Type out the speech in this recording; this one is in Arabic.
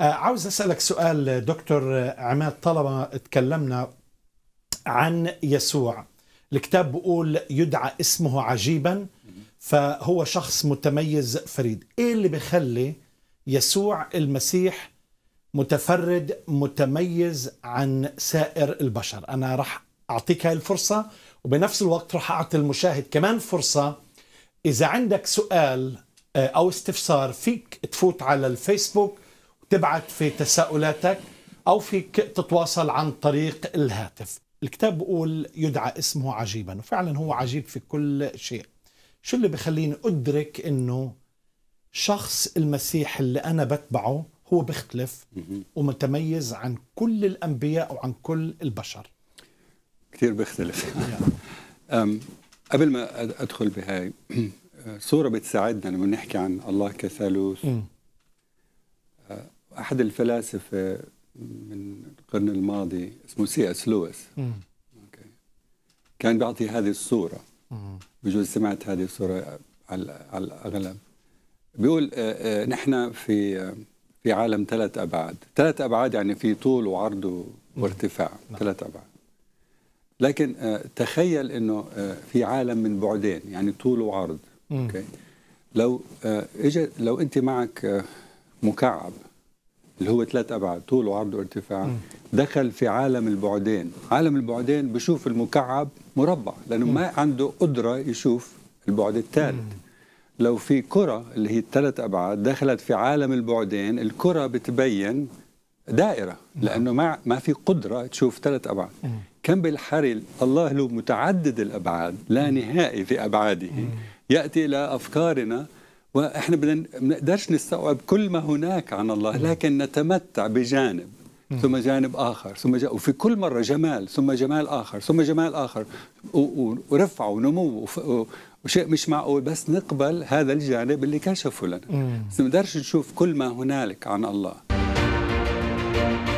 آه، عاوز اسالك سؤال دكتور عماد طالما تكلمنا عن يسوع الكتاب بيقول يدعى اسمه عجيبا فهو شخص متميز فريد ايه اللي بخلي يسوع المسيح متفرد متميز عن سائر البشر انا راح اعطيك هاي الفرصه وبنفس الوقت راح اعطي المشاهد كمان فرصه اذا عندك سؤال آه، او استفسار فيك تفوت على الفيسبوك تبعت في تساؤلاتك أو فيك تتواصل عن طريق الهاتف الكتاب بقول يدعى اسمه عجيبا وفعلا هو عجيب في كل شيء شو اللي بخليني أدرك أنه شخص المسيح اللي أنا بتبعه هو بيختلف ومتميز عن كل الأنبياء وعن كل البشر كثير بيختلف قبل ما أدخل بهاي صورة بتساعدنا لما نحكي عن الله كثالوث احد الفلاسفه من القرن الماضي اسمه سي اس لويس كان بيعطي هذه الصوره بجوز سمعت هذه الصوره على على الاغلب بيقول آه، آه، نحن في آه، في عالم ثلاث ابعاد ثلاث ابعاد يعني في طول وعرض وارتفاع نعم. ثلاث ابعاد لكن تخيل انه في عالم من بعدين يعني طول وعرض اوكي لو اجى لو انت معك مكعب اللي هو ثلاث ابعاد طول وعرض وارتفاع دخل في عالم البعدين عالم البعدين بشوف المكعب مربع لانه ما عنده قدره يشوف البعد الثالث لو في كره اللي هي الثلاث ابعاد دخلت في عالم البعدين الكره بتبين دائره نعم. لانه ما ما في قدره تشوف ثلاث ابعاد كم بالحري الله له متعدد الابعاد لا نهائي في ابعاده ياتي الى افكارنا واحنا بدنا بنقدرش نستوعب كل ما هناك عن الله لكن نتمتع بجانب ثم جانب اخر ثم جانب وفي كل مره جمال ثم جمال اخر ثم جمال اخر ورفعه ونمو وشيء مش معقول بس نقبل هذا الجانب اللي كشفه لنا ما نقدرش نشوف كل ما هنالك عن الله